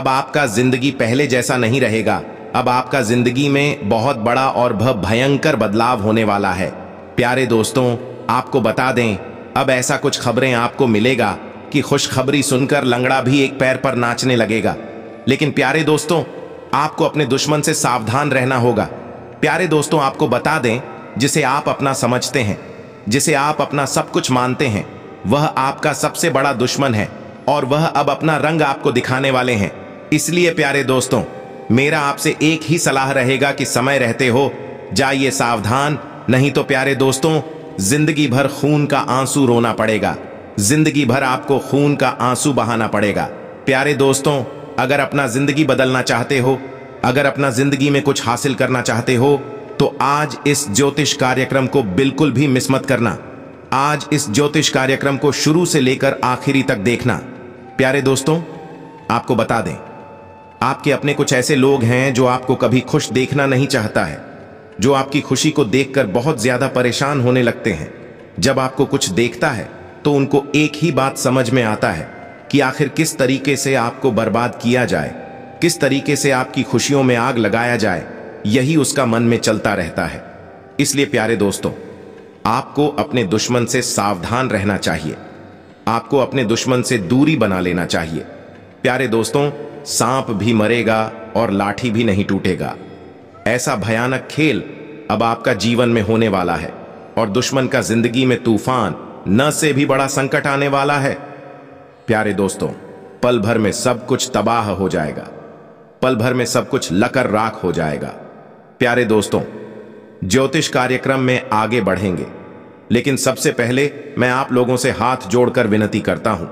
अब आपका जिंदगी पहले जैसा नहीं रहेगा अब आपका जिंदगी में बहुत बड़ा और भयंकर बदलाव होने वाला है प्यारे दोस्तों आपको बता दें अब ऐसा कुछ खबरें आपको मिलेगा कि खुशखबरी सुनकर लंगड़ा भी एक पैर पर नाचने लगेगा लेकिन प्यारे दोस्तों आपको अपने दुश्मन से सावधान रहना होगा प्यारे दोस्तों आपको बता दें जिसे आप अपना समझते हैं जिसे आप अपना सब कुछ मानते हैं वह आपका सबसे बड़ा दुश्मन है और वह अब अपना रंग आपको दिखाने वाले हैं इसलिए प्यारे दोस्तों मेरा आपसे एक ही सलाह रहेगा कि समय रहते हो जाइए सावधान नहीं तो प्यारे दोस्तों जिंदगी भर खून का आंसू रोना पड़ेगा जिंदगी भर आपको खून का आंसू बहाना पड़ेगा प्यारे दोस्तों अगर अपना जिंदगी बदलना चाहते हो अगर अपना जिंदगी में कुछ हासिल करना चाहते हो तो आज इस ज्योतिष कार्यक्रम को बिल्कुल भी मिस मत करना आज इस ज्योतिष कार्यक्रम को शुरू से लेकर आखिरी तक देखना प्यारे दोस्तों आपको बता दें आपके अपने कुछ ऐसे लोग हैं जो आपको कभी खुश देखना नहीं चाहता है जो आपकी खुशी को देखकर बहुत ज्यादा परेशान होने लगते हैं जब आपको कुछ देखता है तो उनको एक ही बात समझ में आता है कि आखिर किस तरीके से आपको बर्बाद किया जाए किस तरीके से आपकी खुशियों में आग लगाया जाए यही उसका मन में चलता रहता है इसलिए प्यारे दोस्तों आपको अपने दुश्मन से सावधान रहना चाहिए आपको अपने दुश्मन से दूरी बना लेना चाहिए प्यारे दोस्तों सांप भी मरेगा और लाठी भी नहीं टूटेगा ऐसा भयानक खेल अब आपका जीवन में होने वाला है और दुश्मन का जिंदगी में तूफान न से भी बड़ा संकट आने वाला है प्यारे दोस्तों पल भर में सब कुछ तबाह हो जाएगा पल भर में सब कुछ लकर राख हो जाएगा प्यारे दोस्तों ज्योतिष कार्यक्रम में आगे बढ़ेंगे लेकिन सबसे पहले मैं आप लोगों से हाथ जोड़कर विनती करता हूं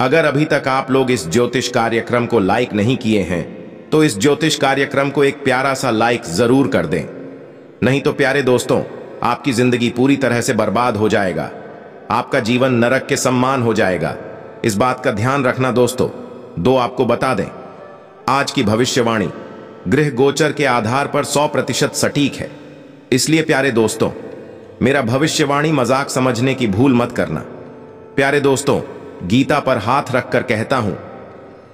अगर अभी तक आप लोग इस ज्योतिष कार्यक्रम को लाइक नहीं किए हैं तो इस ज्योतिष कार्यक्रम को एक प्यारा सा लाइक जरूर कर दें नहीं तो प्यारे दोस्तों आपकी जिंदगी पूरी तरह से बर्बाद हो जाएगा आपका जीवन नरक के सम्मान हो जाएगा इस बात का ध्यान रखना दोस्तों दो आपको बता दें आज की भविष्यवाणी गृह गोचर के आधार पर 100 प्रतिशत सटीक है इसलिए प्यारे दोस्तों मेरा भविष्यवाणी मजाक समझने की भूल मत करना प्यारे दोस्तों गीता पर हाथ रखकर कहता हूं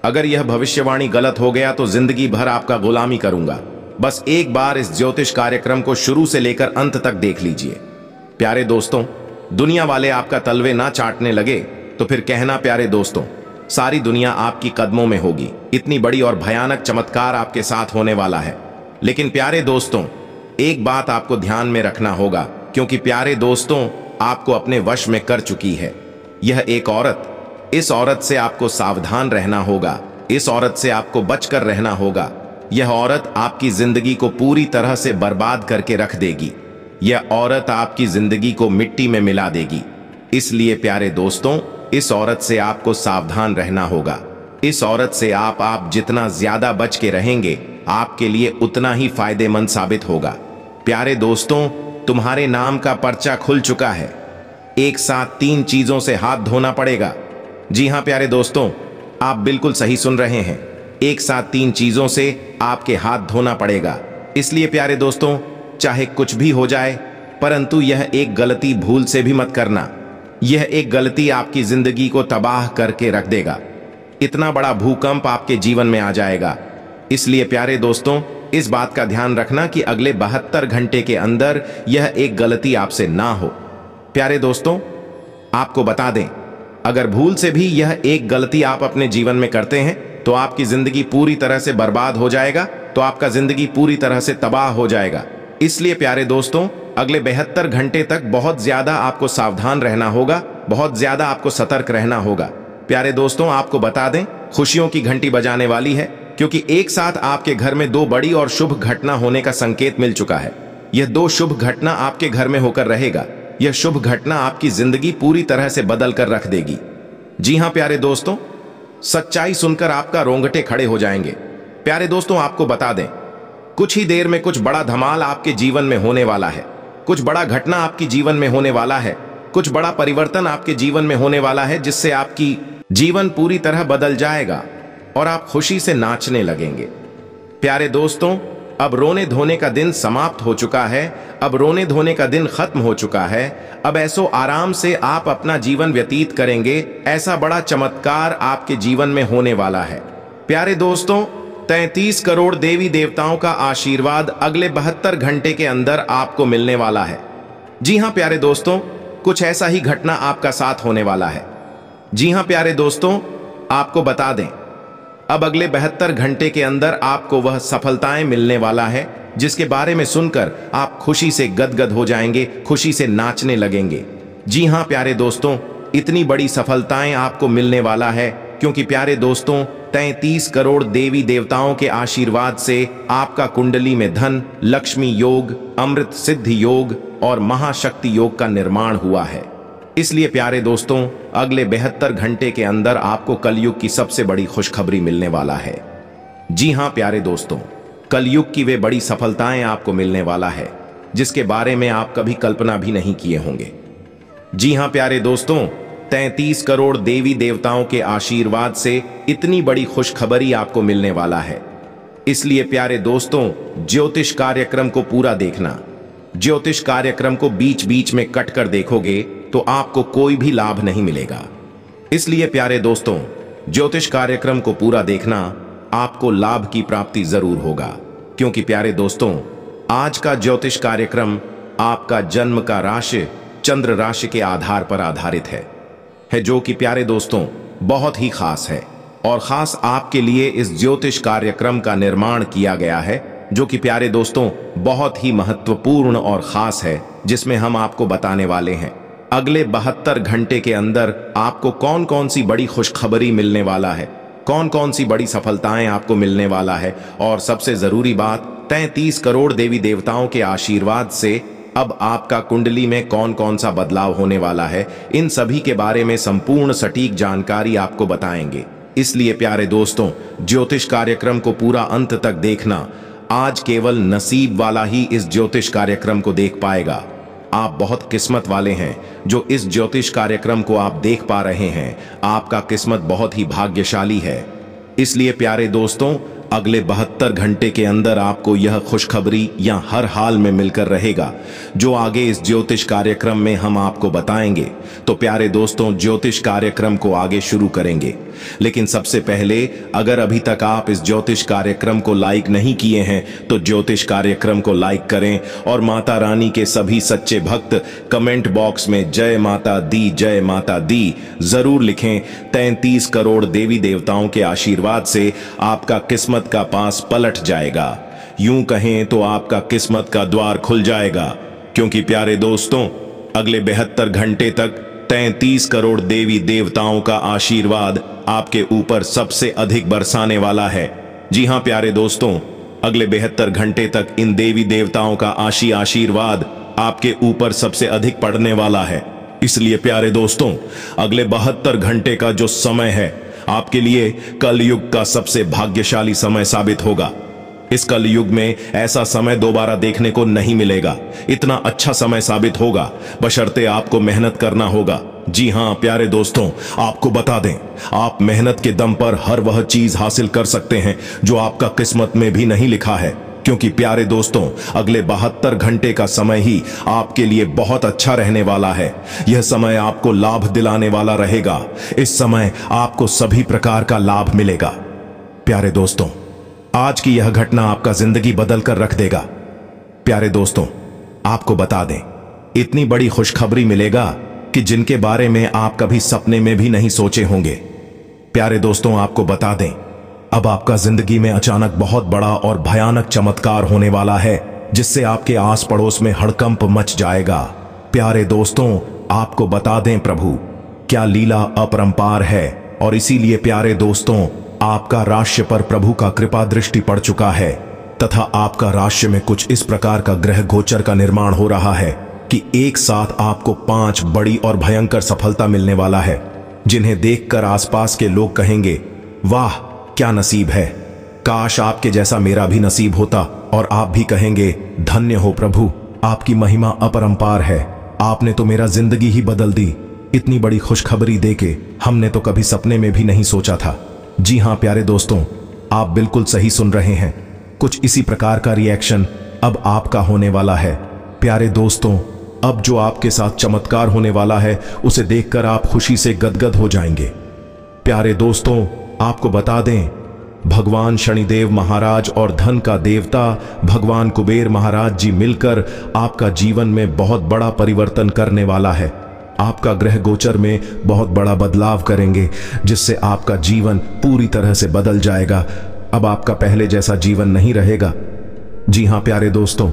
अगर यह भविष्यवाणी गलत हो गया तो जिंदगी भर आपका गुलामी करूंगा बस एक बार इस ज्योतिष कार्यक्रम को शुरू से लेकर अंत तक देख लीजिए प्यारे दोस्तों दुनिया वाले आपका तलवे ना चाटने लगे तो फिर कहना प्यारे दोस्तों सारी दुनिया आपकी कदमों में होगी इतनी बड़ी और भयानक चमत्कार आपके साथ होने वाला है लेकिन प्यारे दोस्तों एक बात आपको ध्यान में रखना होगा क्योंकि प्यारे दोस्तों आपको अपने वश में कर चुकी है यह एक औरत इस औरत से आपको सावधान रहना होगा इस औरत से आपको बचकर रहना होगा यह औरत आपकी जिंदगी को पूरी तरह से बर्बाद करके रख देगी यह औरत आपकी जिंदगी को मिट्टी में मिला देगी इसलिए प्यारे दोस्तों इस औरत से आपको सावधान रहना होगा इस औरत से आप आप जितना ज्यादा बच के रहेंगे आपके लिए उतना ही फायदेमंद साबित होगा प्यारे दोस्तों तुम्हारे नाम का पर्चा खुल चुका है एक साथ तीन चीजों से हाथ धोना पड़ेगा जी हाँ प्यारे दोस्तों आप बिल्कुल सही सुन रहे हैं एक साथ तीन चीज़ों से आपके हाथ धोना पड़ेगा इसलिए प्यारे दोस्तों चाहे कुछ भी हो जाए परंतु यह एक गलती भूल से भी मत करना यह एक गलती आपकी ज़िंदगी को तबाह करके रख देगा इतना बड़ा भूकंप आपके जीवन में आ जाएगा इसलिए प्यारे दोस्तों इस बात का ध्यान रखना कि अगले बहत्तर घंटे के अंदर यह एक गलती आपसे ना हो प्यारे दोस्तों आपको बता दें अगर भूल से भी यह एक गलती आप अपने जीवन में करते हैं तो आपकी जिंदगी पूरी तरह से बर्बाद हो जाएगा तो आपका जिंदगी पूरी तरह से तबाह हो जाएगा इसलिए प्यारे दोस्तों अगले बेहतर घंटे तक बहुत ज्यादा आपको सावधान रहना होगा बहुत ज्यादा आपको सतर्क रहना होगा प्यारे दोस्तों आपको बता दें खुशियों की घंटी बजाने वाली है क्योंकि एक साथ आपके घर में दो बड़ी और शुभ घटना होने का संकेत मिल चुका है यह दो शुभ घटना आपके घर में होकर रहेगा यह शुभ घटना आपकी जिंदगी पूरी तरह से बदल कर रख देगी जी हां प्यारे दोस्तों सच्चाई सुनकर आपका रोंगटे खड़े हो जाएंगे प्यारे दोस्तों आपको बता दें कुछ ही देर में कुछ बड़ा धमाल आपके जीवन में होने वाला है कुछ बड़ा घटना आपकी जीवन में होने वाला है कुछ बड़ा परिवर्तन आपके जीवन में होने वाला है जिससे आपकी जीवन पूरी तरह बदल जाएगा और आप खुशी से नाचने लगेंगे प्यारे दोस्तों अब रोने धोने का दिन समाप्त हो चुका है अब रोने धोने का दिन खत्म हो चुका है अब ऐसो आराम से आप अपना जीवन व्यतीत करेंगे ऐसा बड़ा चमत्कार आपके जीवन में होने वाला है प्यारे दोस्तों तैतीस करोड़ देवी देवताओं का आशीर्वाद अगले बहत्तर घंटे के अंदर आपको मिलने वाला है जी हाँ प्यारे दोस्तों कुछ ऐसा ही घटना आपका साथ होने वाला है जी हाँ प्यारे दोस्तों आपको बता दें अब अगले बहत्तर घंटे के अंदर आपको वह सफलताएं मिलने वाला है जिसके बारे में सुनकर आप खुशी से गदगद हो जाएंगे खुशी से नाचने लगेंगे जी हाँ प्यारे दोस्तों इतनी बड़ी सफलताएं आपको मिलने वाला है क्योंकि प्यारे दोस्तों तैतीस करोड़ देवी देवताओं के आशीर्वाद से आपका कुंडली में धन लक्ष्मी योग अमृत सिद्धि योग और महाशक्ति योग का निर्माण हुआ है इसलिए प्यारे दोस्तों अगले बेहतर घंटे के अंदर आपको कलयुग की सबसे बड़ी खुशखबरी मिलने वाला है जी हां प्यारे दोस्तों कलयुग की वे बड़ी सफलताएं आपको मिलने वाला है जिसके बारे में आप कभी कल्पना भी नहीं किए होंगे जी हां प्यारे दोस्तों 33 करोड़ देवी देवताओं के आशीर्वाद से इतनी बड़ी खुशखबरी आपको मिलने वाला है इसलिए प्यारे दोस्तों ज्योतिष कार्यक्रम को पूरा देखना ज्योतिष कार्यक्रम को बीच बीच में कट कर देखोगे तो आपको कोई भी लाभ नहीं मिलेगा इसलिए प्यारे दोस्तों ज्योतिष कार्यक्रम को पूरा देखना आपको लाभ की प्राप्ति जरूर होगा क्योंकि प्यारे दोस्तों आज का ज्योतिष कार्यक्रम आपका जन्म का राशि चंद्र राशि के आधार पर आधारित है है जो कि प्यारे दोस्तों बहुत ही खास है और खास आपके लिए इस ज्योतिष कार्यक्रम का निर्माण किया गया है जो कि प्यारे दोस्तों बहुत ही महत्वपूर्ण और खास है जिसमें हम आपको बताने वाले हैं अगले बहत्तर घंटे के अंदर आपको कौन कौन सी बड़ी खुशखबरी मिलने वाला है कौन कौन सी बड़ी सफलताएं आपको मिलने वाला है और सबसे जरूरी बात तैतीस करोड़ देवी देवताओं के आशीर्वाद से अब आपका कुंडली में कौन कौन सा बदलाव होने वाला है इन सभी के बारे में संपूर्ण सटीक जानकारी आपको बताएंगे इसलिए प्यारे दोस्तों ज्योतिष कार्यक्रम को पूरा अंत तक देखना आज केवल नसीब वाला ही इस ज्योतिष कार्यक्रम को देख पाएगा आप बहुत किस्मत वाले हैं जो इस ज्योतिष कार्यक्रम को आप देख पा रहे हैं आपका किस्मत बहुत ही भाग्यशाली है इसलिए प्यारे दोस्तों अगले बहत्तर घंटे के अंदर आपको यह खुशखबरी या हर हाल में मिलकर रहेगा जो आगे इस ज्योतिष कार्यक्रम में हम आपको बताएंगे तो प्यारे दोस्तों ज्योतिष कार्यक्रम को आगे शुरू करेंगे लेकिन सबसे पहले अगर अभी तक आप इस ज्योतिष कार्यक्रम को लाइक नहीं किए हैं तो ज्योतिष कार्यक्रम को लाइक करें और माता रानी के सभी सच्चे भक्त कमेंट बॉक्स में जय माता दी जय माता दी जरूर लिखें तैंतीस करोड़ देवी देवताओं के आशीर्वाद से आपका किस्मत का पास पलट जाएगा यूं कहें तो आपका किस्मत का द्वार खुल जाएगा क्योंकि प्यारे दोस्तों अगले बेहतर घंटे तक तैतीस करोड़ देवी देवताओं का आशीर्वाद आपके ऊपर सबसे अधिक बरसाने वाला है जी हाँ प्यारे दोस्तों अगले बेहतर घंटे तक इन देवी देवताओं का आशी आशीर्वाद आपके ऊपर सबसे अधिक पड़ने वाला है इसलिए प्यारे दोस्तों अगले बहत्तर घंटे का जो समय है आपके लिए कलयुग का सबसे भाग्यशाली समय साबित होगा इस कलयुग में ऐसा समय दोबारा देखने को नहीं मिलेगा इतना अच्छा समय साबित होगा बशर्ते आपको मेहनत करना होगा जी हाँ प्यारे दोस्तों आपको बता दें आप मेहनत के दम पर हर वह चीज हासिल कर सकते हैं जो आपका किस्मत में भी नहीं लिखा है क्योंकि प्यारे दोस्तों अगले बहत्तर घंटे का समय ही आपके लिए बहुत अच्छा रहने वाला है यह समय आपको लाभ दिलाने वाला रहेगा इस समय आपको सभी प्रकार का लाभ मिलेगा प्यारे दोस्तों आज की यह घटना आपका जिंदगी बदल कर रख देगा प्यारे दोस्तों आपको बता दें इतनी बड़ी खुशखबरी मिलेगा कि जिनके बारे में आप कभी सपने में भी नहीं सोचे होंगे प्यारे दोस्तों आपको बता दें अब आपका जिंदगी में अचानक बहुत बड़ा और भयानक चमत्कार होने वाला है जिससे आपके आस पड़ोस में हड़कंप मच जाएगा प्यारे दोस्तों आपको बता दें प्रभु क्या लीला अपरंपार है और इसीलिए प्यारे दोस्तों आपका राष्ट्र पर प्रभु का कृपा दृष्टि पड़ चुका है तथा आपका राष्ट्र में कुछ इस प्रकार का ग्रह गोचर का निर्माण हो रहा है कि एक साथ आपको पांच बड़ी और भयंकर सफलता मिलने वाला है जिन्हें देखकर आसपास के लोग कहेंगे वाह क्या नसीब है काश आपके जैसा मेरा भी नसीब होता और आप भी कहेंगे धन्य हो प्रभु आपकी महिमा अपरंपार है आपने तो मेरा जिंदगी ही बदल दी इतनी बड़ी खुशखबरी देके हमने तो कभी सपने में भी नहीं सोचा था जी हाँ प्यारे दोस्तों आप बिल्कुल सही सुन रहे हैं कुछ इसी प्रकार का रिएक्शन अब आपका होने वाला है प्यारे दोस्तों अब जो आपके साथ चमत्कार होने वाला है उसे देखकर आप खुशी से गदगद हो जाएंगे प्यारे दोस्तों आपको बता दें भगवान शनिदेव महाराज और धन का देवता भगवान कुबेर महाराज जी मिलकर आपका जीवन में बहुत बड़ा परिवर्तन करने वाला है आपका ग्रह गोचर में बहुत बड़ा बदलाव करेंगे जिससे आपका जीवन पूरी तरह से बदल जाएगा अब आपका पहले जैसा जीवन नहीं रहेगा जी हाँ प्यारे दोस्तों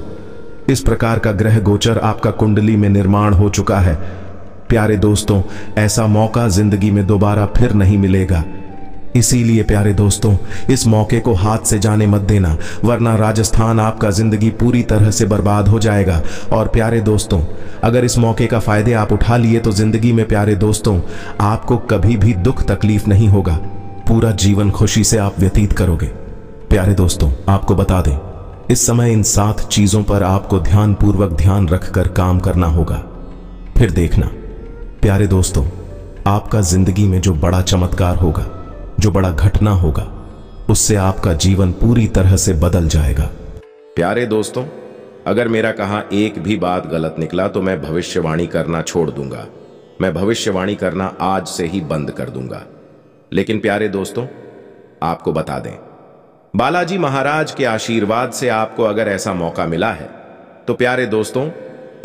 इस प्रकार का ग्रह गोचर आपका कुंडली में निर्माण हो चुका है प्यारे दोस्तों ऐसा मौका जिंदगी में दोबारा फिर नहीं मिलेगा इसीलिए प्यारे दोस्तों इस मौके को हाथ से जाने मत देना वरना राजस्थान आपका ज़िंदगी पूरी तरह से बर्बाद हो जाएगा और प्यारे दोस्तों अगर इस मौके का फ़ायदे आप उठा लिए तो ज़िंदगी में प्यारे दोस्तों आपको कभी भी दुख तकलीफ नहीं होगा पूरा जीवन खुशी से आप व्यतीत करोगे प्यारे दोस्तों आपको बता दें इस समय इन सात चीजों पर आपको ध्यानपूर्वक ध्यान रखकर काम करना होगा फिर देखना प्यारे दोस्तों आपका जिंदगी में जो बड़ा चमत्कार होगा जो बड़ा घटना होगा उससे आपका जीवन पूरी तरह से बदल जाएगा प्यारे दोस्तों अगर मेरा कहा एक भी बात गलत निकला तो मैं भविष्यवाणी करना छोड़ दूंगा मैं भविष्यवाणी करना आज से ही बंद कर दूंगा लेकिन प्यारे दोस्तों आपको बता दें बालाजी महाराज के आशीर्वाद से आपको अगर ऐसा मौका मिला है तो प्यारे दोस्तों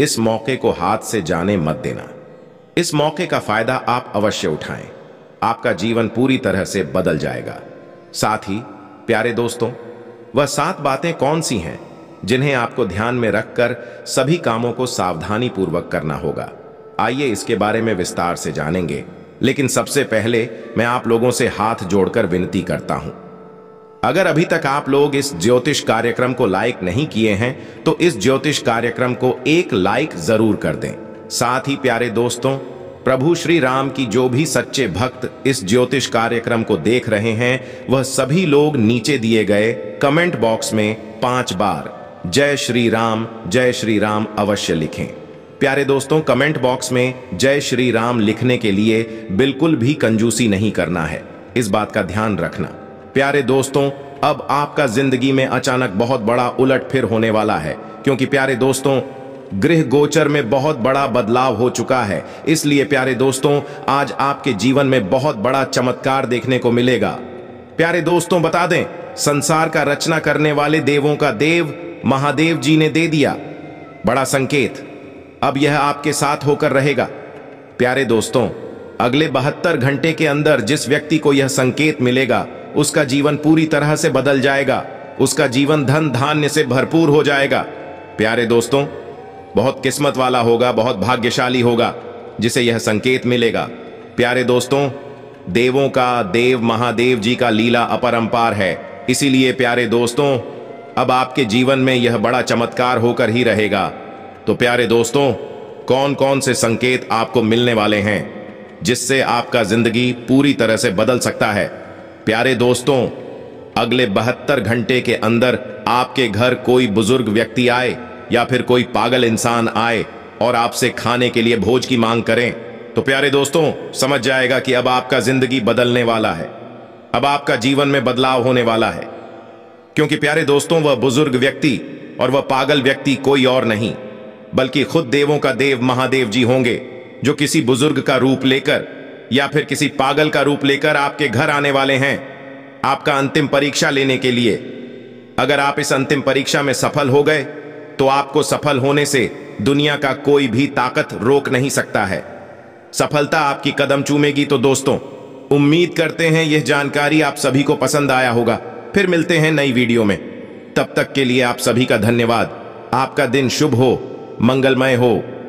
इस मौके को हाथ से जाने मत देना इस मौके का फायदा आप अवश्य उठाएं आपका जीवन पूरी तरह से बदल जाएगा साथ ही प्यारे दोस्तों वह सात बातें कौन सी हैं जिन्हें आपको ध्यान में रखकर सभी कामों को सावधानी पूर्वक करना होगा आइए इसके बारे में विस्तार से जानेंगे लेकिन सबसे पहले मैं आप लोगों से हाथ जोड़कर विनती करता हूं अगर अभी तक आप लोग इस ज्योतिष कार्यक्रम को लाइक नहीं किए हैं तो इस ज्योतिष कार्यक्रम को एक लाइक जरूर कर दें साथ ही प्यारे दोस्तों प्रभु श्री राम की जो भी सच्चे भक्त इस ज्योतिष कार्यक्रम को देख रहे हैं वह सभी लोग नीचे दिए गए कमेंट बॉक्स में पांच बार जय श्री राम जय श्री राम अवश्य लिखें प्यारे दोस्तों कमेंट बॉक्स में जय श्री राम लिखने के लिए बिल्कुल भी कंजूसी नहीं करना है इस बात का ध्यान रखना प्यारे दोस्तों अब आपका जिंदगी में अचानक बहुत बड़ा उलट फिर होने वाला है क्योंकि प्यारे दोस्तों गृह गोचर में बहुत बड़ा बदलाव हो चुका है इसलिए प्यारे दोस्तों आज आपके जीवन में बहुत बड़ा चमत्कार देखने को मिलेगा प्यारे दोस्तों बता दें संसार का रचना करने वाले देवों का देव महादेव जी ने दे दिया बड़ा संकेत अब यह आपके साथ होकर रहेगा प्यारे दोस्तों अगले बहत्तर घंटे के अंदर जिस व्यक्ति को यह संकेत मिलेगा उसका जीवन पूरी तरह से बदल जाएगा उसका जीवन धन धान्य से भरपूर हो जाएगा प्यारे दोस्तों बहुत किस्मत वाला होगा बहुत भाग्यशाली होगा जिसे यह संकेत मिलेगा प्यारे दोस्तों देवों का देव महादेव जी का लीला अपरंपार है इसीलिए प्यारे दोस्तों अब आपके जीवन में यह बड़ा चमत्कार होकर ही रहेगा तो प्यारे दोस्तों कौन कौन से संकेत आपको मिलने वाले हैं जिससे आपका जिंदगी पूरी तरह से बदल सकता है प्यारे दोस्तों अगले बहत्तर घंटे के अंदर आपके घर कोई बुजुर्ग व्यक्ति आए या फिर कोई पागल इंसान आए और आपसे खाने के लिए भोज की मांग करें तो प्यारे दोस्तों समझ जाएगा कि अब आपका जिंदगी बदलने वाला है अब आपका जीवन में बदलाव होने वाला है क्योंकि प्यारे दोस्तों वह बुजुर्ग व्यक्ति और वह पागल व्यक्ति कोई और नहीं बल्कि खुद देवों का देव महादेव जी होंगे जो किसी बुजुर्ग का रूप लेकर या फिर किसी पागल का रूप लेकर आपके घर आने वाले हैं आपका अंतिम परीक्षा लेने के लिए अगर आप इस अंतिम परीक्षा में सफल हो गए तो आपको सफल होने से दुनिया का कोई भी ताकत रोक नहीं सकता है सफलता आपकी कदम चूमेगी तो दोस्तों उम्मीद करते हैं यह जानकारी आप सभी को पसंद आया होगा फिर मिलते हैं नई वीडियो में तब तक के लिए आप सभी का धन्यवाद आपका दिन शुभ हो मंगलमय हो